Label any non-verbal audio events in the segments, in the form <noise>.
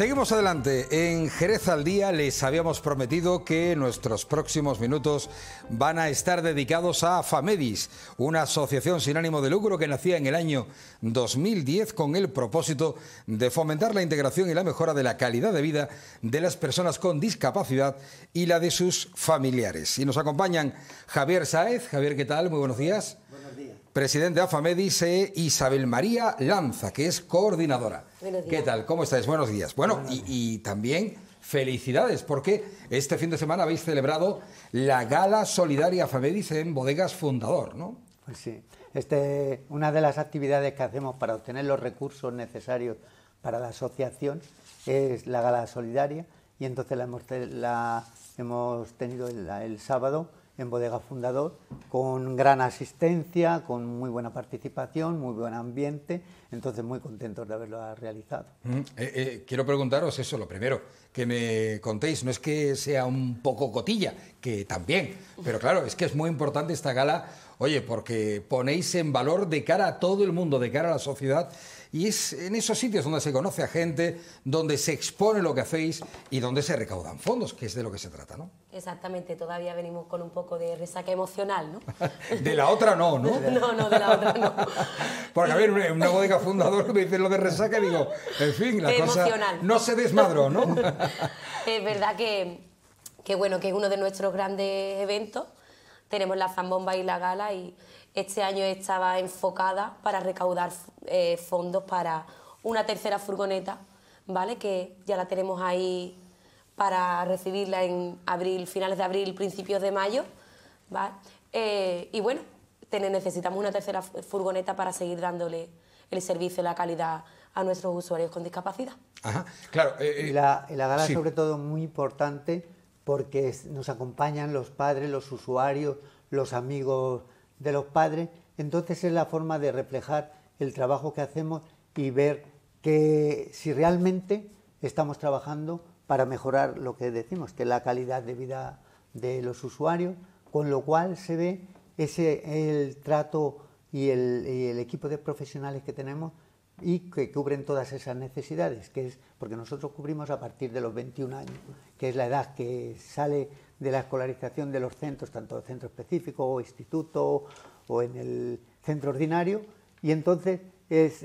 Seguimos adelante. En Jerez al Día les habíamos prometido que nuestros próximos minutos van a estar dedicados a FAMEDIS, una asociación sin ánimo de lucro que nacía en el año 2010 con el propósito de fomentar la integración y la mejora de la calidad de vida de las personas con discapacidad y la de sus familiares. Y nos acompañan Javier Sáez. Javier, ¿qué tal? Muy buenos días. Buenos días. Presidente de AFAME dice Isabel María Lanza, que es coordinadora. ¿Qué tal? ¿Cómo estáis? Buenos días. Bueno, Y, también felicidades, porque este fin de semana habéis celebrado la Gala Solidaria AFAMEDIS en Bodegas Fundador, ¿no? Pues sí. Este, una de las actividades que hacemos para obtener los recursos necesarios para la asociación es la Gala Solidaria, y entonces la hemos, tenido el sábado en Bodega Fundador, con gran asistencia, con muy buena participación, muy buen ambiente, entonces muy contentos de haberlo realizado. Mm, eh, eh, quiero preguntaros eso, lo primero, que me contéis, no es que sea un poco cotilla, que también, pero claro, es que es muy importante esta gala, oye, porque ponéis en valor de cara a todo el mundo, de cara a la sociedad, y es en esos sitios donde se conoce a gente, donde se expone lo que hacéis y donde se recaudan fondos, que es de lo que se trata, ¿no? Exactamente, todavía venimos con un poco de resaca emocional, ¿no? <laughs> de la otra no, ¿no? <laughs> no, no, de la otra no. <laughs> Porque a ver, una bodega fundador me dice lo de resaca y digo, en fin, la cosa no se desmadró, ¿no? es verdad que, que, bueno, que es uno de nuestros grandes eventos tenemos la zambomba y la gala y este año estaba enfocada para recaudar eh, fondos para una tercera furgoneta, ¿vale? Que ya la tenemos ahí para recibirla en abril, finales de abril, principios de mayo, eh, y bueno, necesitamos una tercera furgoneta para seguir dándole el servicio la calidad a nuestros usuarios con discapacidad. claro. Eh, y, la, gala sobre todo muy importante porque nos acompañan los padres, los usuarios, los amigos de los padres. Entonces es la forma de reflejar el trabajo que hacemos y ver que si realmente estamos trabajando para mejorar lo que decimos, que es la calidad de vida de los usuarios, con lo cual se ve ese el trato y el equipo de profesionales que tenemos y que cubren todas esas necesidades, que es porque nosotros cubrimos a partir de los 21 años, que es la edad que sale de la escolarización de los centros, tanto el centro específico o instituto o en el centro ordinario, y entonces es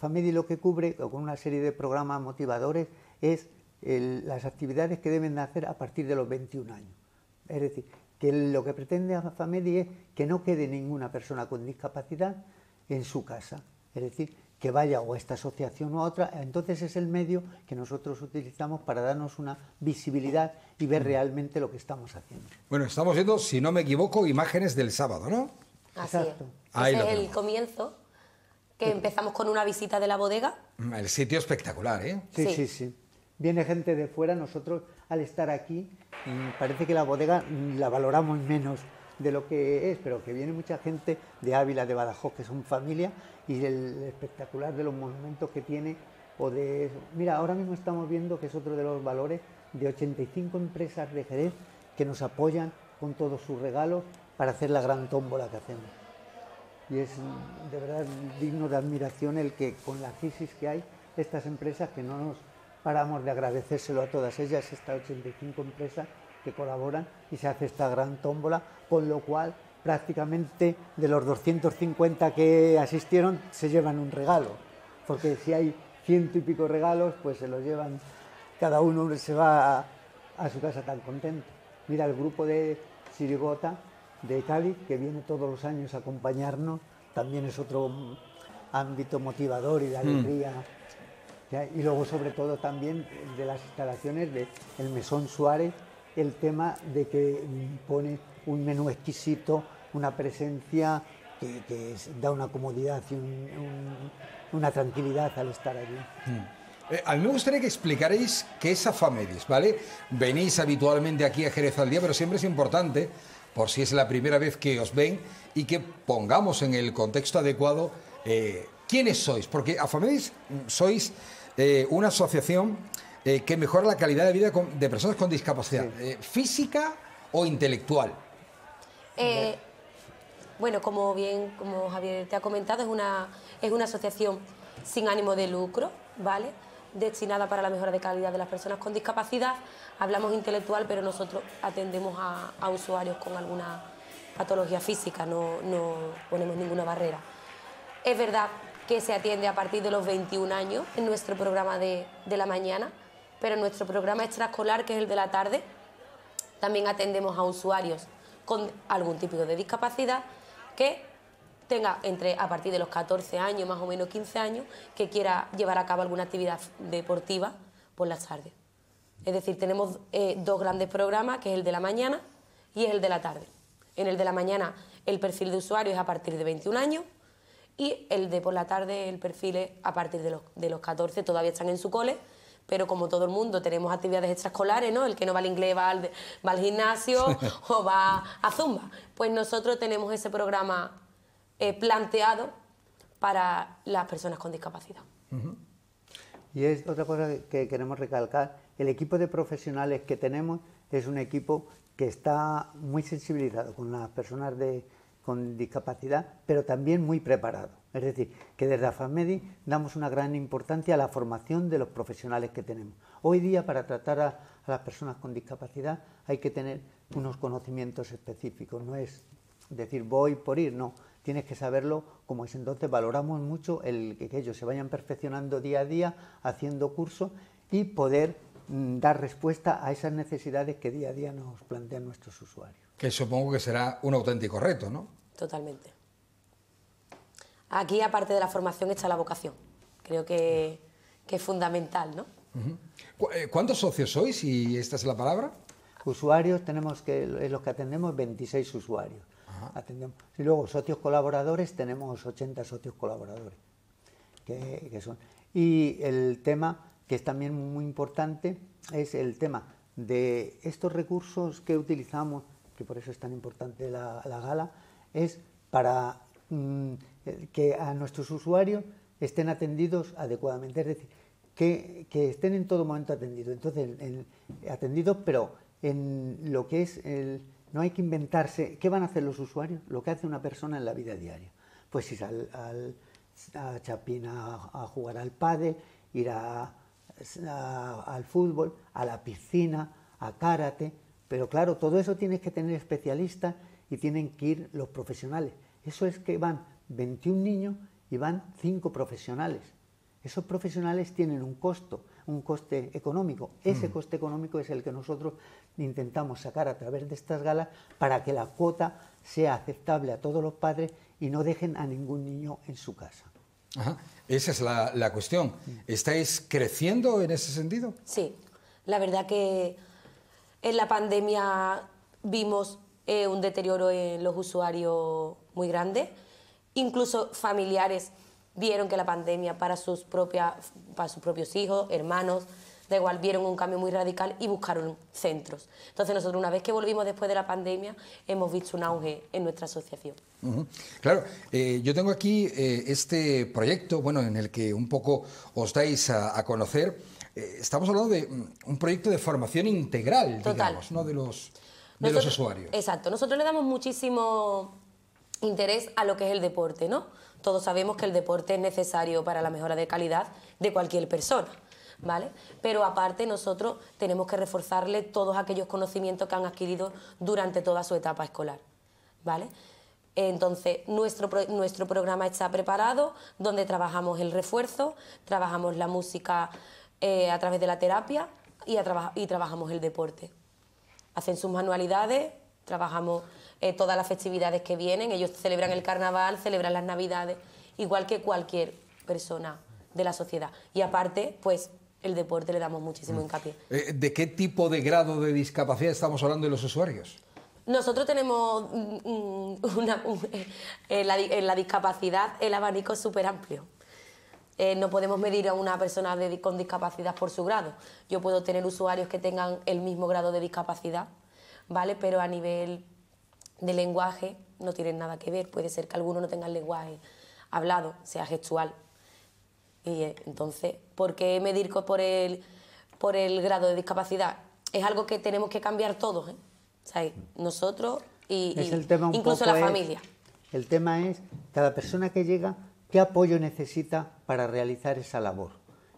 familia lo que cubre, con una serie de programas motivadores, es las actividades que deben de hacer a partir de los 21 años. Es decir, que lo que pretende a familia es que no quede ninguna persona con discapacidad en su casa. Es decir, que vaya o a esta asociación o a otra, entonces es el medio que nosotros utilizamos para darnos una visibilidad y ver mm. realmente lo que estamos haciendo. Bueno, estamos viendo, si no me equivoco, imágenes del sábado, ¿no? Exacto. es el comienzo, que eh, empezamos con una visita de la bodega. Mm, el sitio espectacular, ¿eh? sí, sí. sí. Viene gente de fuera, nosotros al estar aquí, mm, parece que la bodega la valoramos menos de lo que es, pero que viene mucha gente de Ávila, de Badajoz, que son familia, y el espectacular de los monumentos que tiene, o de... Mira, ahora mismo estamos viendo que es otro de los valores de 85 empresas de Jerez que nos apoyan con todos sus regalos para hacer la gran tómbola que hacemos. Y es de verdad digno de admiración el que con la crisis que hay, estas empresas que no nos paramos de agradecérselo a todas ellas, estas 85 empresas, que colaboran y se hace esta gran tómbola, con lo cual prácticamente de los 250 que asistieron se llevan un regalo, porque si hay ciento y pico regalos, pues se los llevan, cada uno se va a, su casa tan contento. Mira el grupo de Sirigota de Italia que viene todos los años a acompañarnos, también es otro ámbito motivador y de mm. alegría. Y luego sobre todo también de las instalaciones del Mesón Suárez, el tema de que pone un menú exquisito, una presencia que, da una comodidad y una tranquilidad al estar allí. Mm. Eh, a mí me gustaría que explicaréis qué es Afamedis, ¿vale? Venís habitualmente aquí a Jerez al Día, pero siempre es importante, por si es la primera vez que os ven, y que pongamos en el contexto adecuado eh, quiénes sois, porque Afamedis mm, sois eh, una asociación eh, que mejora la calidad de vida de personas con discapacidad, eh, física o intelectual. Eh, bueno, como bien, como Javier te ha comentado, es una, es una asociación sin ánimo de lucro, ¿vale? Destinada para la mejora de calidad de las personas con discapacidad. Hablamos intelectual, pero nosotros atendemos a, usuarios con alguna patología física, no, ponemos ninguna barrera. Es verdad que se atiende a partir de los 21 años en nuestro programa de la mañana pero en nuestro programa extraescolar, que es el de la tarde, también atendemos a usuarios con algún tipo de discapacidad que tenga entre a partir de los 14 años, más o menos 15 años, que quiera llevar a cabo alguna actividad deportiva por las tardes. Es decir, tenemos eh, dos grandes programas, que es el de la mañana y el de la tarde. En el de la mañana el perfil de usuario es a partir de 21 años y el de por la tarde el perfil es a partir de los, de los 14, todavía están en su cole, pero como todo el mundo tenemos actividades extraescolares, ¿no? El que no va al inglés va al, gimnasio <laughs> o va a zumba. Pues nosotros tenemos ese programa eh, planteado para las personas con discapacidad. Y es otra cosa que queremos recalcar, el equipo de profesionales que tenemos es un equipo que está muy sensibilizado con las personas con discapacidad, pero también muy preparado. Es decir, que desde AFAMEDI damos una gran importancia a la formación de los profesionales que tenemos. Hoy día, para tratar a, las personas con discapacidad, hay que tener unos conocimientos específicos. No es decir voy por ir, no. Tienes que saberlo como es. Entonces, valoramos mucho el que, ellos se vayan perfeccionando día a día, haciendo cursos y poder mm, dar respuesta a esas necesidades que día a día nos plantean nuestros usuarios. Que supongo que será un auténtico reto, ¿no? Totalmente. Aquí, aparte de la formación, está la vocación. Creo que, es fundamental, ¿no? Eh, ¿Cuántos socios sois, si esta es la palabra? Usuarios, tenemos que, eh, los que atendemos, 26 usuarios. Atendemos. Y luego, socios colaboradores, tenemos 80 socios colaboradores. son. Y el tema, que es también muy importante, es el tema de estos recursos que utilizamos, que por eso es tan importante la, gala, es para mm, eh, que a nuestros usuarios estén atendidos adecuadamente, es decir, que, estén en todo momento atendidos. Entonces, atendidos, pero en lo que es el, no hay que inventarse qué van a hacer los usuarios, lo que hace una persona en la vida diaria. Pues ir al, a Chapín a, jugar al padre ir al fútbol, a la piscina, a karate, pero claro, todo eso tienes que tener especialistas y tienen que ir los profesionales. Eso es que van 21 niños y van 5 profesionales. Esos profesionales tienen un costo, un coste económico. Ese mm. coste económico es el que nosotros intentamos sacar a través de estas galas para que la cuota sea aceptable a todos los padres y no dejen a ningún niño en su casa. Esa es la, cuestión. Mm. ¿Estáis creciendo en ese sentido? Sí, la verdad que en la pandemia vimos eh, un deterioro en los usuarios muy grande incluso familiares vieron que la pandemia para sus, propias, para sus propios hijos, hermanos, da igual, vieron un cambio muy radical y buscaron centros. Entonces nosotros una vez que volvimos después de la pandemia hemos visto un auge en nuestra asociación. Claro, eh, yo tengo aquí eh, este proyecto, bueno, en el que un poco os dais a, conocer. Eh, estamos hablando de mm, un proyecto de formación integral, digamos, ¿no? de los, de los usuarios. Exacto, nosotros le damos muchísimo interés a lo que es el deporte, ¿no? Todos sabemos que el deporte es necesario para la mejora de calidad de cualquier persona. ¿vale? Pero aparte nosotros tenemos que reforzarle todos aquellos conocimientos que han adquirido durante toda su etapa escolar, ¿vale? Entonces, nuestro, nuestro programa está preparado, donde trabajamos el refuerzo, trabajamos la música eh, a través de la terapia y, y trabajamos el deporte. Hacen sus manualidades, trabajamos eh, todas las festividades que vienen, ellos celebran el carnaval, celebran las navidades, igual que cualquier persona de la sociedad. Y aparte, pues el deporte le damos muchísimo mm. hincapié. Eh, ¿De qué tipo de grado de discapacidad estamos hablando en los usuarios? Nosotros tenemos mm, mm, una, eh, en, la, discapacidad el abanico es súper amplio. no podemos medir a una persona con discapacidad por su grado. Yo puedo tener usuarios que tengan el mismo grado de discapacidad ¿vale? Pero a nivel de lenguaje no tienen nada que ver. Puede ser que alguno no tenga el lenguaje hablado, sea gestual. Y eh, entonces, ¿por qué medir por el, por el grado de discapacidad? Es algo que tenemos que cambiar todos, ¿eh? nosotros y, incluso la familia. El tema es cada persona que llega, qué apoyo necesita para realizar esa labor.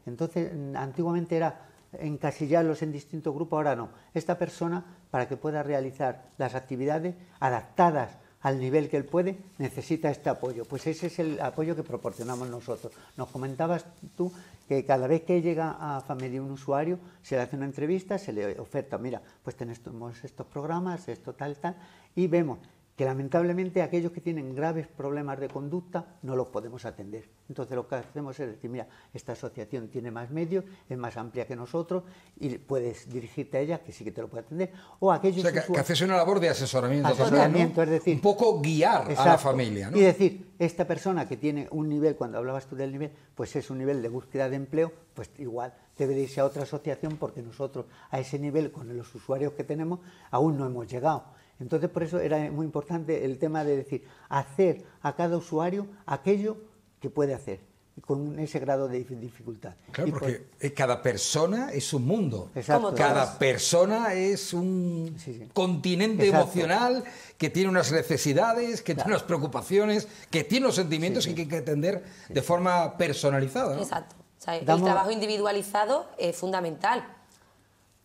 Entonces, antiguamente era encasillarlos en distintos grupos, ahora no. Esta persona para que pueda realizar las actividades adaptadas al nivel que él puede, necesita este apoyo. Pues ese es el apoyo que proporcionamos nosotros. Nos comentabas tú que cada vez que llega a familia un usuario, se le hace una entrevista, se le oferta, mira, pues tenemos estos programas, esto tal, tal, y vemos que lamentablemente aquellos que tienen graves problemas de conducta no los podemos atender. Entonces lo que hacemos es decir, mira, esta asociación tiene más medios, es más amplia que nosotros y puedes dirigirte a ella que sí que te lo puede atender. O aquellos que, haces una labor de asesoramiento, asesoramiento es decir, un poco guiar a la familia. ¿no? Y decir, esta persona que tiene un nivel, cuando hablabas tú del nivel, pues es un nivel de búsqueda de empleo, pues igual debe irse a otra asociación porque nosotros a ese nivel con los usuarios que tenemos aún no hemos llegado entonces, por eso era muy importante el tema de decir, hacer a cada usuario aquello que puede hacer con ese grado de dificultad. Claro, porque pues cada persona es un mundo. Exacto, cada persona es un continente emocional que tiene unas necesidades, que tiene unas preocupaciones, que tiene unos sentimientos que hay que atender de forma personalizada. Exacto. el trabajo individualizado es fundamental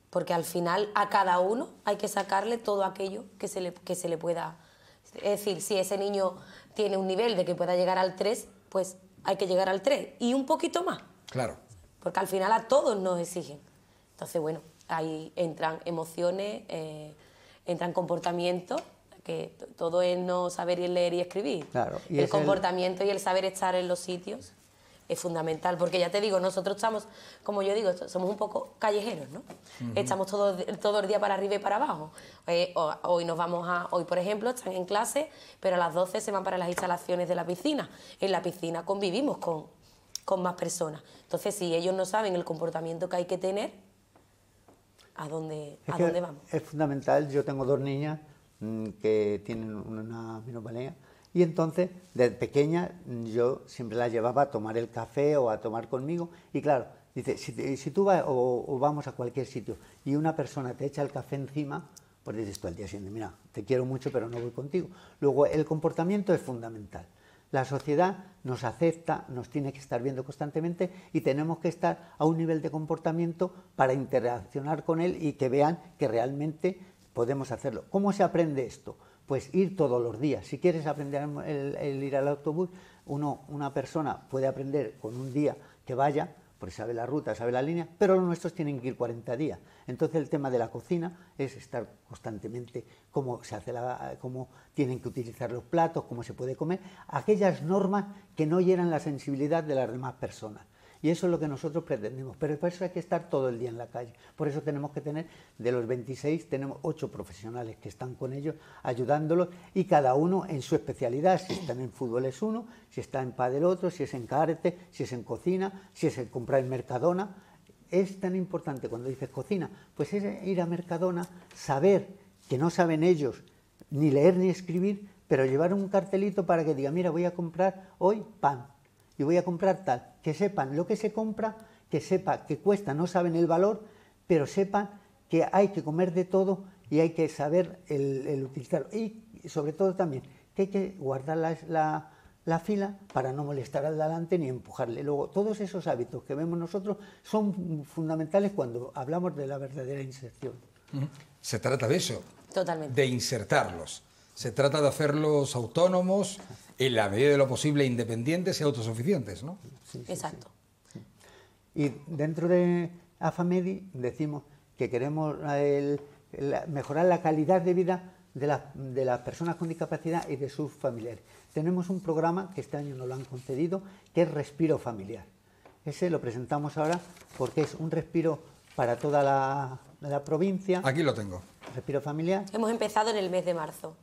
porque al final a cada uno hay que sacarle todo aquello que se le, que se le pueda... Es decir, si ese niño tiene un nivel de que pueda llegar al 3, pues hay que llegar al 3 y un poquito más. Claro. Porque al final a todos nos exigen. Entonces, bueno, ahí entran emociones, eh, entran comportamientos, que todo es no saber leer y escribir. el comportamiento y el saber estar en los sitios es fundamental, porque ya te digo, nosotros estamos, como yo digo, somos un poco callejeros, ¿no? Estamos todo, todo el día para arriba y para abajo. Eh, hoy nos vamos a, hoy por ejemplo, están en clase, pero a las 12 se van para las instalaciones de la piscina. En la piscina convivimos con, con más personas. Entonces, si ellos no saben el comportamiento que hay que tener, ¿a dónde, vamos? Es fundamental, yo tengo dos niñas mm, que tienen una minopalea y entonces, desde pequeña, yo siempre la llevaba a tomar el café o a tomar conmigo. Y claro, dice, si, tú vas o, vamos a cualquier sitio y una persona te echa el café encima, pues dices tú al día siguiente, mira, te quiero mucho, pero no voy contigo. Luego, el comportamiento es fundamental. La sociedad nos acepta, nos tiene que estar viendo constantemente y tenemos que estar a un nivel de comportamiento para interaccionar con él y que vean que realmente podemos hacerlo. ¿Cómo se aprende esto? pues ir todos los días. Si quieres aprender el, ir al autobús, uno, una persona puede aprender con un día que vaya, porque sabe la ruta, sabe la línea, pero los nuestros tienen que ir 40 días. Entonces el tema de la cocina es estar constantemente cómo se hace la, cómo tienen que utilizar los platos, cómo se puede comer, aquellas normas que no hieran la sensibilidad de las demás personas. Y eso es lo que nosotros pretendemos. Pero para eso hay que estar todo el día en la calle. Por eso tenemos que tener, de los 26, tenemos 8 profesionales que están con ellos, ayudándolos, y cada uno en su especialidad. Si están en fútbol es uno, si está en del otro, si es en carte, si es en cocina, si es en comprar en Mercadona. Es tan importante cuando dices cocina, pues es ir a Mercadona, saber que no saben ellos ni leer ni escribir, pero llevar un cartelito para que diga, mira, voy a comprar hoy pan, y voy a comprar tal, que sepan lo que se compra, que sepa que cuesta, no saben el valor, pero sepan que hay que comer de todo y hay que saber el, utilizarlo. Y sobre todo también que hay que guardar la, la fila para no molestar al delante ni empujarle. Luego, todos esos hábitos que vemos nosotros son fundamentales cuando hablamos de la verdadera inserción. Se trata de eso. Totalmente. De insertarlos se trata de hacerlos autónomos, en la medida de lo posible independientes y autosuficientes, ¿no? Exacto. Y dentro de AFAMEDI decimos que queremos mejorar la calidad de vida de, las personas con discapacidad y de sus familiares. Tenemos un programa que este año nos lo han concedido, que es Respiro Familiar. Ese lo presentamos ahora porque es un respiro para toda la provincia. Aquí lo tengo. Respiro familiar. Hemos empezado en el mes de marzo.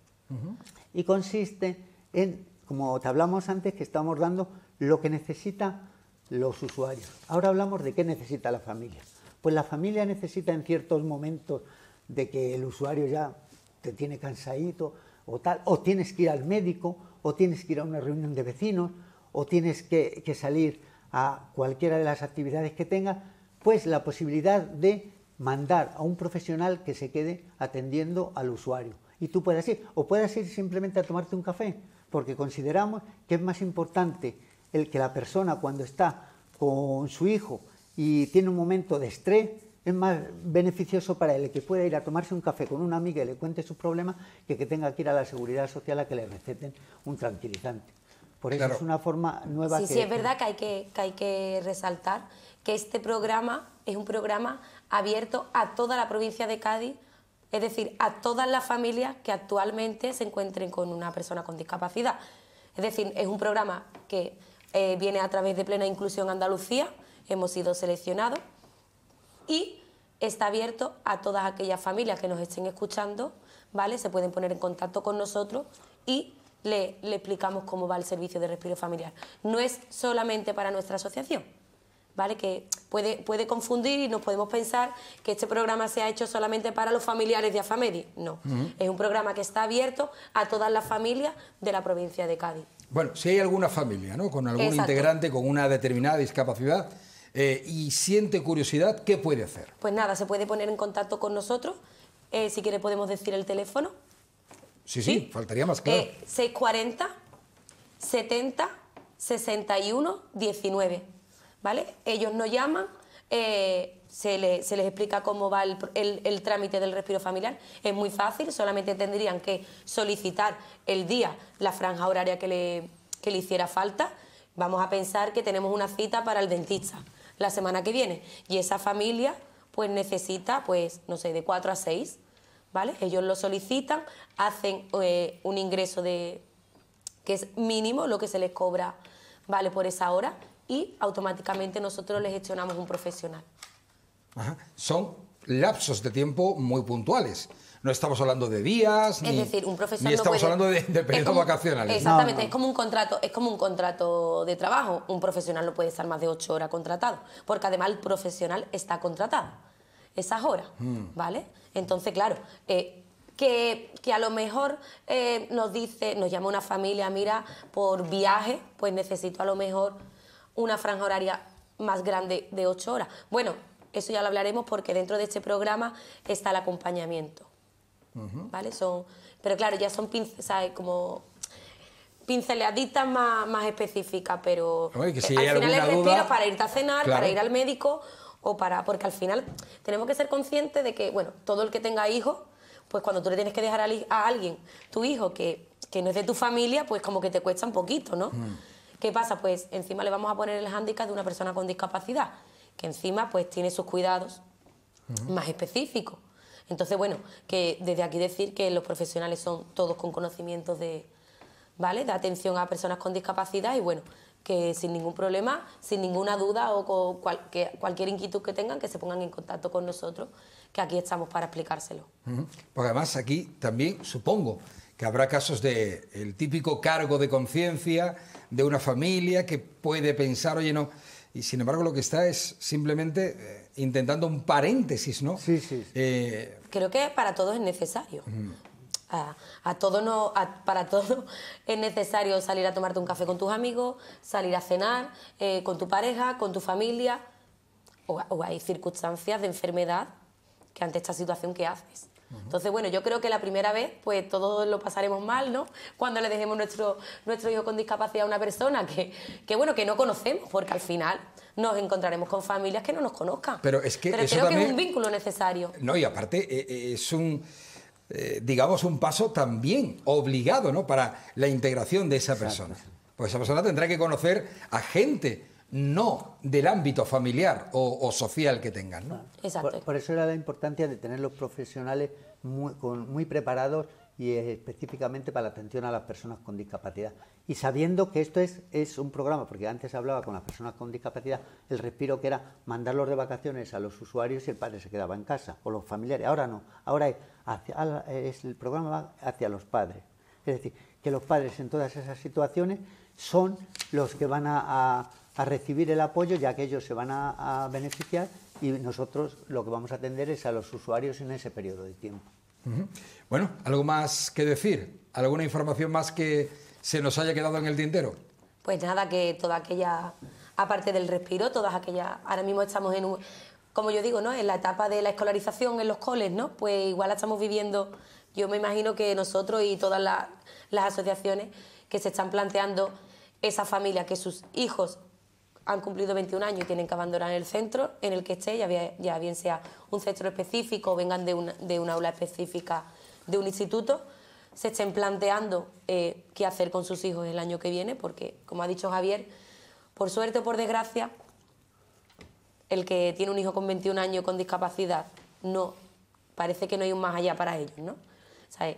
Y consiste en, como te hablamos antes, que estamos dando lo que necesitan los usuarios. Ahora hablamos de qué necesita la familia. Pues la familia necesita en ciertos momentos de que el usuario ya te tiene cansadito o tal, o tienes que ir al médico, o tienes que ir a una reunión de vecinos, o tienes que, que salir a cualquiera de las actividades que tenga, pues la posibilidad de mandar a un profesional que se quede atendiendo al usuario y tú puedes ir. O puedes ir simplemente a tomarte un café, porque consideramos que es más importante el que la persona cuando está con su hijo y tiene un momento de estrés, es más beneficioso para él que pueda ir a tomarse un café con una amiga y le cuente sus problemas que que tenga que ir a la seguridad social a que le receten un tranquilizante. Por eso es una forma nueva. Sí, sí, es verdad que hay que hay que resaltar que este programa es un programa abierto a toda la provincia de Cádiz es decir, a todas las familias que actualmente se encuentren con una persona con discapacidad. Es decir, es un programa que eh, viene a través de Plena Inclusión Andalucía, hemos sido seleccionados y está abierto a todas aquellas familias que nos estén escuchando, ¿vale? Se pueden poner en contacto con nosotros y le, le explicamos cómo va el servicio de respiro familiar. No es solamente para nuestra asociación, ¿vale? Que puede, puede confundir y nos podemos pensar que este programa se ha hecho solamente para los familiares de Afamedi. No, es un programa que está abierto a todas las familias de la provincia de Cádiz. Bueno, si hay alguna familia, ¿no? Con algún integrante con una determinada discapacidad eh, y siente curiosidad, ¿qué puede hacer? Pues nada, se puede poner en contacto con nosotros. Eh, si quiere podemos decir el teléfono. Sí, sí, faltaría más claro. Eh, 640 70 61 19. Ellos nos llaman, eh, se, les explica cómo va el, trámite del respiro familiar. Es muy fácil, solamente tendrían que solicitar el día la franja horaria que le, hiciera falta. Vamos a pensar que tenemos una cita para el dentista la semana que viene y esa familia pues necesita, pues, no sé, de 4 a 6, ¿vale? Ellos lo solicitan, hacen eh, un ingreso de que es mínimo lo que se les cobra, ¿vale? Por esa hora y automáticamente nosotros le gestionamos un profesional. Son lapsos de tiempo muy puntuales. No estamos hablando de días, es ni, decir, un profesional estamos hablando de, periodo vacacional. Exactamente, es como un contrato, es como un contrato de trabajo. Un profesional no puede estar más de ocho horas contratado, porque además el profesional está contratado esas horas, hmm. ¿vale? Entonces, claro, eh, que, a lo mejor eh, nos dice, nos llama una familia, mira, por viaje, pues necesito a lo mejor una franja horaria más grande de ocho horas. Bueno, eso ya lo hablaremos porque dentro de este programa está el acompañamiento. ¿Vale? Son, pero claro, ya son ¿sabes? como pinceladitas más, más específicas, pero que al final es respiro para irte a cenar, para ir al médico o para. Porque al final tenemos que ser conscientes de que, bueno, todo el que tenga hijos, pues cuando tú le tienes que dejar a, alguien tu hijo que, que no es de tu familia, pues como que te cuesta un poquito, ¿no? Mm. ¿Qué pasa? Pues encima le vamos a poner el hándicap de una persona con discapacidad, que encima pues tiene sus cuidados más específicos. Entonces, bueno, que desde aquí decir que los profesionales son todos con conocimientos de, ¿vale? De atención a personas con discapacidad y bueno, que sin ningún problema, sin ninguna duda o con cualquier inquietud que tengan, que se pongan en contacto con nosotros, que aquí estamos para explicárselo. Pues además aquí también, supongo, que habrá casos de el típico cargo de conciencia de una familia que puede pensar, oye, no. Y sin embargo, lo que está es simplemente eh, intentando un paréntesis, ¿no? Sí, sí. Eh, Creo que para todos es necesario. A, no, para todo <laughs> es necesario salir a tomarte un café con tus amigos, salir a cenar eh, con tu pareja, con tu familia. O, o hay circunstancias de enfermedad que ante esta situación, ¿qué haces? Entonces, bueno, yo creo que la primera vez, pues todos lo pasaremos mal, ¿no? Cuando le dejemos nuestro, nuestro hijo con discapacidad a una persona que, bueno, que no conocemos, porque al final nos encontraremos con familias que no nos conozcan. Pero es que, Pero creo que es un vínculo necesario. No, y aparte eh, eh, es un... Eh, digamos, un paso también obligado ¿no? para la integración de esa persona. Pues esa persona tendrá que conocer a gente no del ámbito familiar o, social que tengan. Por, eso era la importancia de tener los profesionales muy, con, muy preparados y específicamente para la atención a las personas con discapacidad. Y sabiendo que esto es, es un programa, porque antes hablaba con las personas con discapacidad, el respiro que era mandarlos de vacaciones a los usuarios y el padre se quedaba en casa, o los familiares. Ahora no, ahora es, el programa hacia los padres. Es decir, que los padres en todas esas situaciones son los que van a a recibir el apoyo, ya que ellos se van a, beneficiar y nosotros lo que vamos a atender es a los usuarios en ese periodo de tiempo. Bueno, ¿algo más que decir? ¿Alguna información más que se nos haya quedado en el tintero? Pues nada, que toda aquella, aparte del respiro, todas aquellas, ahora mismo estamos en un, como yo digo, ¿no? En la etapa de la escolarización en los coles, ¿no? Pues igual estamos viviendo, yo me imagino que nosotros y todas las asociaciones que se están planteando esa familia, que sus hijos han cumplido 21 años y tienen que abandonar el centro en el que esté, ya, bien, sea un centro específico o vengan de una, de una aula específica de un instituto, se estén planteando eh, qué hacer con sus hijos el año que viene, porque, como ha dicho Javier, por suerte o por desgracia, el que tiene un hijo con 21 años con discapacidad, no, parece que no hay un más allá para ellos, ¿no? Eh,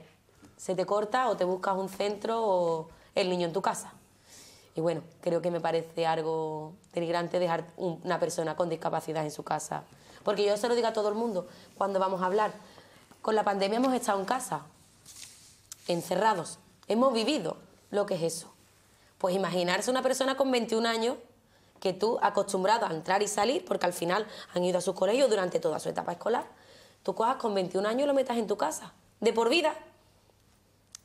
se te corta o te buscas un centro o el niño en tu casa. Y bueno, creo que me parece algo denigrante dejar una persona con discapacidad en su casa. Porque yo se lo digo a todo el mundo cuando vamos a hablar. Con la pandemia hemos estado en casa, encerrados. Hemos vivido lo que es eso. Pues imaginarse una persona con 21 años que tú acostumbrado a entrar y salir, porque al final han ido a sus colegios durante toda su etapa escolar, tú cojas con 21 años y lo metas en tu casa, de por vida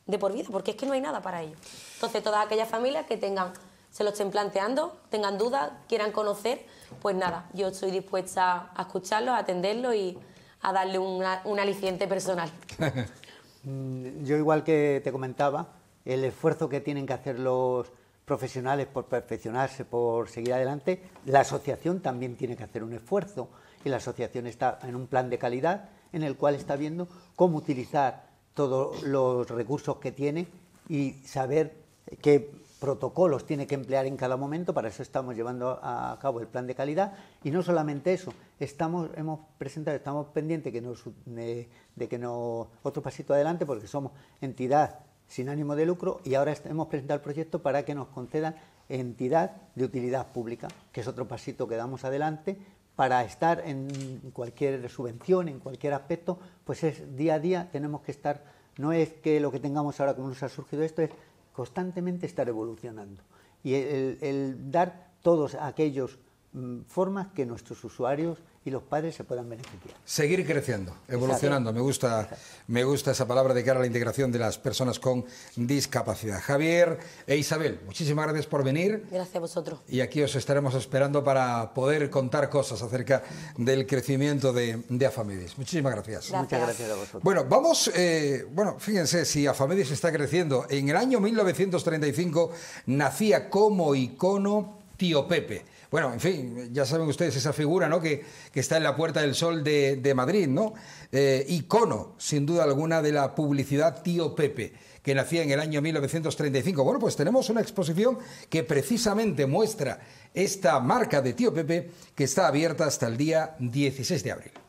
de por vida, porque es que no hay nada para ellos. Entonces, todas aquellas familias que tengan, se lo estén planteando, tengan dudas, quieran conocer, pues nada, yo estoy dispuesta a escucharlos, a atenderlos y a darle un aliciente personal. <laughs> yo igual que te comentaba, el esfuerzo que tienen que hacer los profesionales por perfeccionarse, por seguir adelante, la asociación también tiene que hacer un esfuerzo y la asociación está en un plan de calidad en el cual está viendo cómo utilizar todos los recursos que tiene y saber qué protocolos tiene que emplear en cada momento, para eso estamos llevando a cabo el plan de calidad y no solamente eso, estamos, hemos presentado, estamos pendientes que de, que no otro pasito adelante porque somos entidad sin ánimo de lucro y ahora hemos presentado el proyecto para que nos concedan entidad de utilidad pública, que es otro pasito que damos adelante para estar en cualquier subvención, en cualquier aspecto, pues es día a día tenemos que estar, no es que lo que tengamos ahora como nos ha surgido esto, es constantemente estar evolucionando. Y el, dar todos aquellos Mm, formas que nuestros usuarios y los padres se puedan beneficiar. Seguir creciendo, evolucionando. Me gusta, me gusta esa palabra de cara a la integración de las personas con discapacidad. Javier e Isabel, muchísimas gracias por venir. Gracias a vosotros. Y aquí os estaremos esperando para poder contar cosas acerca del crecimiento de, de Afamedis. Muchísimas gracias. Muchas gracias a vosotros. Bueno, vamos, eh, bueno, fíjense, si Afamedis está creciendo. En el año 1935 nacía como icono Tío Pepe bueno, en fin, ya saben ustedes esa figura ¿no? que, está en la Puerta del Sol de, Madrid, ¿no? Eh, icono, sin duda alguna, de la publicidad Tío Pepe, que nacía en el año 1935. Bueno, pues tenemos una exposición que precisamente muestra esta marca de Tío Pepe que está abierta hasta el día 16 de abril.